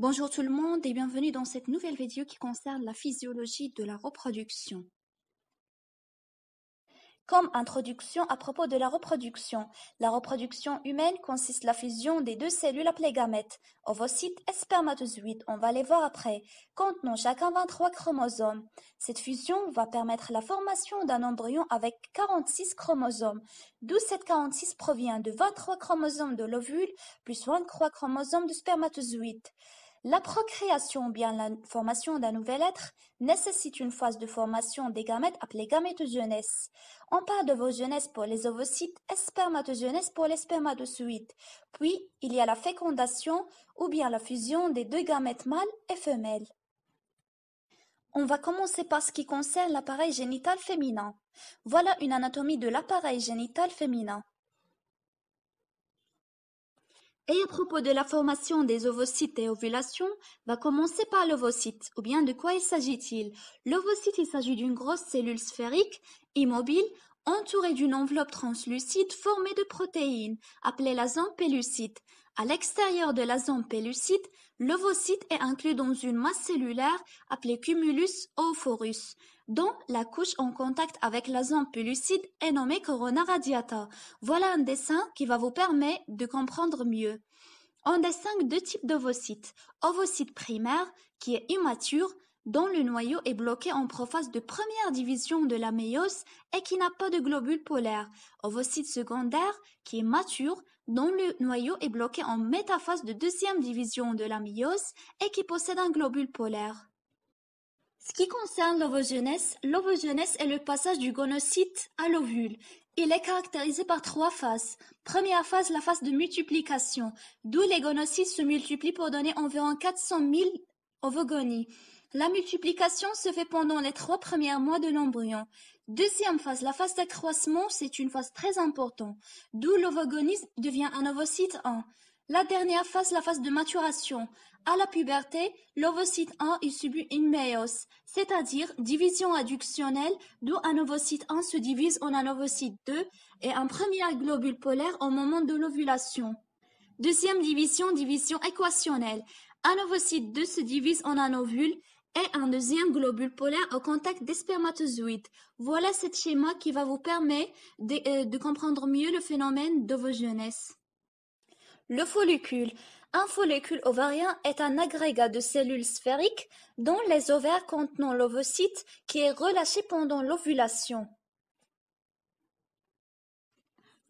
Bonjour tout le monde et bienvenue dans cette nouvelle vidéo qui concerne la physiologie de la reproduction. Comme introduction à propos de la reproduction, la reproduction humaine consiste la fusion des deux cellules appelées gamètes, ovocytes et spermatozoïdes, on va les voir après, contenant chacun 23 chromosomes. Cette fusion va permettre la formation d'un embryon avec 46 chromosomes, d'où cette 46 provient de 23 chromosomes de l'ovule plus 23 chromosomes de spermatozoïdes. La procréation ou bien la formation d'un nouvel être nécessite une phase de formation des gamètes appelée gamétogenèse. On parle de vosgenèse pour les ovocytes et pour les spermatozoïdes. Puis, il y a la fécondation ou bien la fusion des deux gamètes mâles et femelles. On va commencer par ce qui concerne l'appareil génital féminin. Voilà une anatomie de l'appareil génital féminin. Et à propos de la formation des ovocytes et ovulations, va commencer par l'ovocyte. Ou bien de quoi il s'agit-il L'ovocyte, il s'agit d'une grosse cellule sphérique, immobile, entouré d'une enveloppe translucide formée de protéines, appelée zone pellucide. À l'extérieur de la zone pellucide, l'ovocyte est inclus dans une masse cellulaire appelée cumulus oophorus, dont la couche en contact avec la zone pellucide est nommée corona radiata. Voilà un dessin qui va vous permettre de comprendre mieux. On distingue deux types d'ovocytes. Ovocyte primaire, qui est immature, dont le noyau est bloqué en prophase de première division de la méiose et qui n'a pas de globule polaire, ovocyte secondaire qui est mature, dont le noyau est bloqué en métaphase de deuxième division de la méiose et qui possède un globule polaire. Ce qui concerne l'ovogenèse, l'ovogenèse est le passage du gonocyte à l'ovule. Il est caractérisé par trois phases. Première phase, la phase de multiplication, d'où les gonocytes se multiplient pour donner environ 400 000 ovogonies. La multiplication se fait pendant les trois premiers mois de l'embryon. Deuxième phase, la phase d'accroissement, c'est une phase très importante, d'où l'ovogonisme devient un ovocyte 1. La dernière phase, la phase de maturation. À la puberté, l'ovocyte 1 subit une méiose, c'est-à-dire division adductionnelle, d'où un ovocyte 1 se divise en un ovocyte 2 et un premier globule polaire au moment de l'ovulation. Deuxième division, division équationnelle. Un ovocyte 2 se divise en un ovule et un deuxième globule polaire au contact des spermatozoïdes. Voilà ce schéma qui va vous permettre de, euh, comprendre mieux le phénomène d'ovogenèse. Le follicule. Un follicule ovarien est un agrégat de cellules sphériques dont les ovaires contenant l'ovocyte qui est relâché pendant l'ovulation.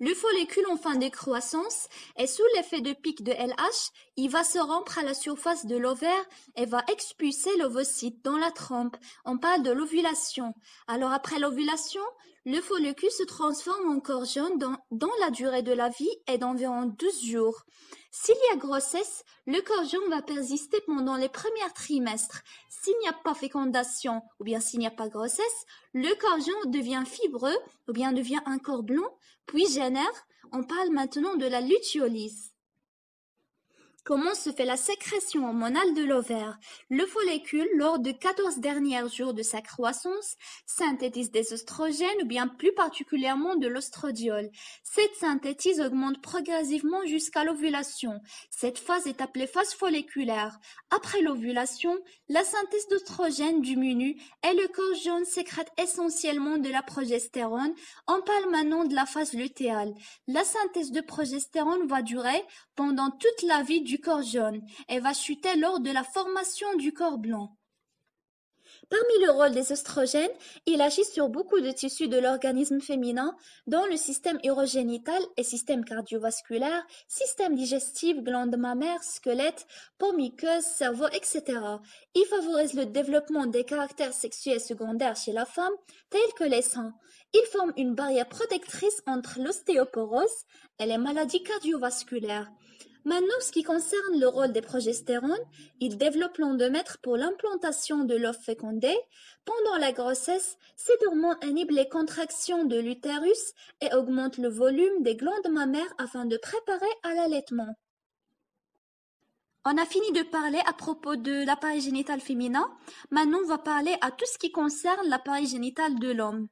Le follicule en fin de croissance est sous l'effet de pic de LH, il va se rompre à la surface de l'ovaire et va expulser l'ovocyte dans la trompe. On parle de l'ovulation. Alors après l'ovulation, le follicule se transforme en corps jaune dont, la durée de la vie est d'environ 12 jours. S'il y a grossesse, le corps jaune va persister pendant les premiers trimestres. S'il n'y a pas fécondation ou bien s'il n'y a pas grossesse, le corps jaune devient fibreux ou bien devient un corps blanc, puis génère. On parle maintenant de la luthiolyse. Comment se fait la sécrétion hormonale de l'ovaire Le follicule, lors de 14 derniers jours de sa croissance, synthétise des oestrogènes ou bien plus particulièrement de l'ostrodiol. Cette synthétise augmente progressivement jusqu'à l'ovulation. Cette phase est appelée phase folliculaire. Après l'ovulation, la synthèse d'oestrogène diminue et le corps jaune sécrète essentiellement de la progestérone. en permanence de la phase lutéale. La synthèse de progestérone va durer pendant toute la vie du corps jaune et va chuter lors de la formation du corps blanc. Parmi le rôle des oestrogènes, il agit sur beaucoup de tissus de l'organisme féminin, dont le système urogénital et système cardiovasculaire, système digestif, glandes mammaires, squelette, peau cerveau, etc. Il favorise le développement des caractères sexuels secondaires chez la femme, tels que les seins. Il forme une barrière protectrice entre l'ostéoporose et les maladies cardiovasculaires. Maintenant, ce qui concerne le rôle des progestérones, ils développent l'endomètre pour l'implantation de l'œuf fécondé. Pendant la grossesse, ces hormones inhibent les contractions de l'utérus et augmentent le volume des glandes mammaires afin de préparer à l'allaitement. On a fini de parler à propos de l'appareil génital féminin. Maintenant, on va parler à tout ce qui concerne l'appareil génital de l'homme.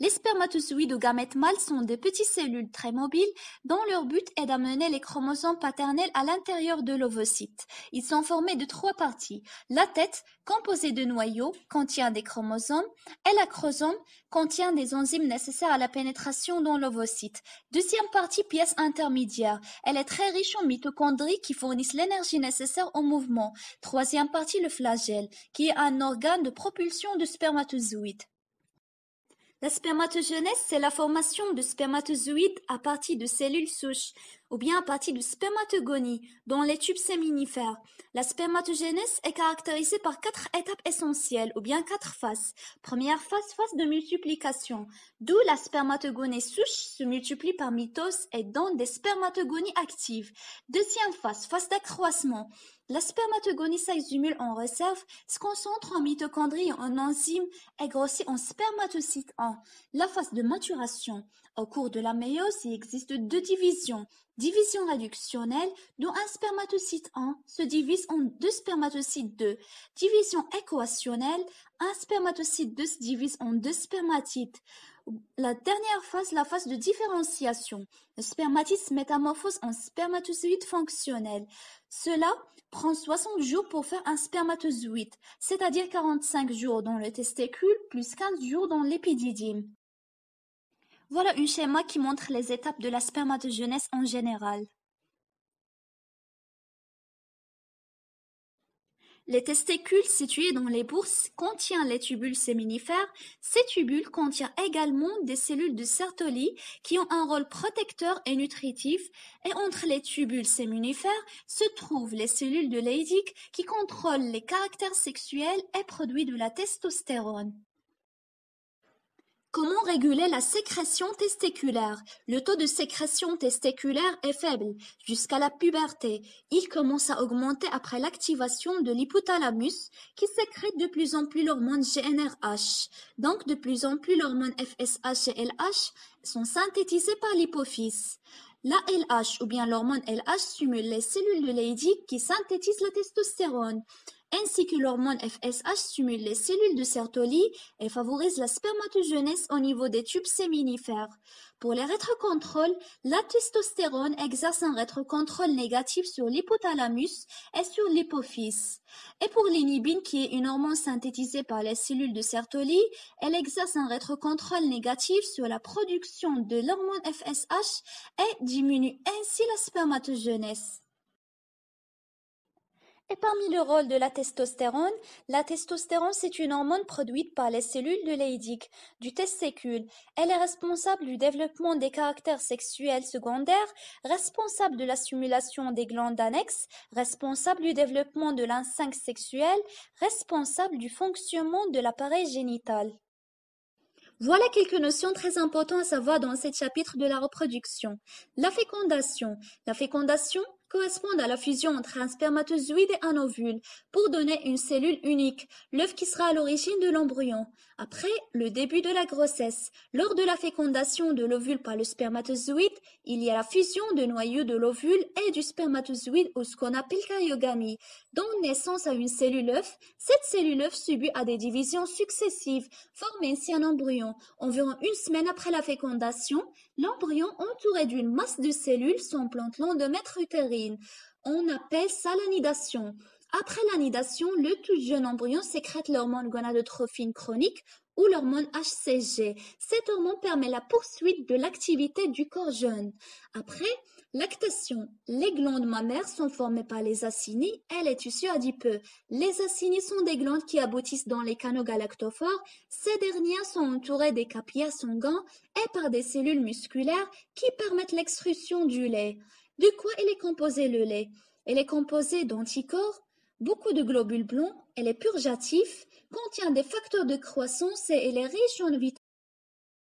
Les spermatozoïdes ou gamètes mâles sont des petites cellules très mobiles dont leur but est d'amener les chromosomes paternels à l'intérieur de l'ovocyte. Ils sont formés de trois parties. La tête, composée de noyaux, contient des chromosomes et l'acrosome contient des enzymes nécessaires à la pénétration dans l'ovocyte. Deuxième partie, pièce intermédiaire. Elle est très riche en mitochondries qui fournissent l'énergie nécessaire au mouvement. Troisième partie, le flagelle, qui est un organe de propulsion de spermatozoïde. La spermatogenèse, c'est la formation de spermatozoïdes à partir de cellules souches ou bien à partir de spermatogonies dans les tubes séminifères. La spermatogenèse est caractérisée par quatre étapes essentielles ou bien quatre phases. Première phase, phase de multiplication, d'où la spermatogonie souche se multiplie par mitose et donne des spermatogonies actives. Deuxième phase, phase d'accroissement, la spermatogonie saxumule en réserve, se concentre en mitochondries en enzymes et grossit en spermatocyte en la phase de maturation. Au cours de la méiose, il existe deux divisions. Division réductionnelle, dont un spermatocyte 1 se divise en deux spermatocytes 2. Division équationnelle, un spermatocyte 2 se divise en deux spermatites la dernière phase, la phase de différenciation. Le spermatisme métamorphose en spermatozoïde fonctionnel. Cela prend 60 jours pour faire un spermatozoïde, c'est-à-dire 45 jours dans le testicule plus 15 jours dans l'épididyme. Voilà un schéma qui montre les étapes de la spermatogenèse en général. Les testicules situés dans les bourses contiennent les tubules séminifères. Ces tubules contiennent également des cellules de Sertoli qui ont un rôle protecteur et nutritif. Et entre les tubules séminifères se trouvent les cellules de Leydig qui contrôlent les caractères sexuels et produits de la testostérone. Comment réguler la sécrétion testiculaire Le taux de sécrétion testiculaire est faible jusqu'à la puberté. Il commence à augmenter après l'activation de l'hypothalamus qui sécrète de plus en plus l'hormone GNRH. Donc de plus en plus l'hormone FSH et LH sont synthétisées par l'hypophyse. La LH ou bien l'hormone LH stimule les cellules de Leydig qui synthétisent la testostérone ainsi que l'hormone FSH stimule les cellules de Sertoli et favorise la spermatogenèse au niveau des tubes séminifères. Pour les rétrocontrôles, la testostérone exerce un rétrocontrôle négatif sur l'hypothalamus et sur l'hypophyse. Et pour l'inhibine, qui est une hormone synthétisée par les cellules de Sertoli, elle exerce un rétrocontrôle négatif sur la production de l'hormone FSH et diminue ainsi la spermatogenèse. Et parmi le rôle de la testostérone, la testostérone c'est une hormone produite par les cellules de Leydig du testicule. Elle est responsable du développement des caractères sexuels secondaires, responsable de la des glandes annexes, responsable du développement de l'instinct sexuel, responsable du fonctionnement de l'appareil génital. Voilà quelques notions très importantes à savoir dans ce chapitre de la reproduction. La fécondation. La fécondation correspondent à la fusion entre un spermatozoïde et un ovule pour donner une cellule unique, l'œuf qui sera à l'origine de l'embryon. Après le début de la grossesse, lors de la fécondation de l'ovule par le spermatozoïde, il y a la fusion de noyaux de l'ovule et du spermatozoïde ou ce qu'on appelle karyogamie, Donc naissance à une cellule œuf. Cette cellule œuf subit à des divisions successives, forme ainsi un embryon. Environ une semaine après la fécondation, L'embryon entouré d'une masse de cellules s'implante l'endomètre utérine. On appelle ça l'anidation. Après l'anidation, le tout jeune embryon sécrète l'hormone gonadotrophine chronique ou l'hormone HCG. Cette hormone permet la poursuite de l'activité du corps jeune. Après, Lactation. Les glandes mammaires sont formées par les acinies et les tissus adipeux. Les acinies sont des glandes qui aboutissent dans les canaux galactophores. Ces dernières sont entourées des capillaires sanguins et par des cellules musculaires qui permettent l'extrusion du lait. De quoi est composé le lait Il est composé d'anticorps, beaucoup de globules blonds, il est purgatif, contient des facteurs de croissance et il est riche en vitamines.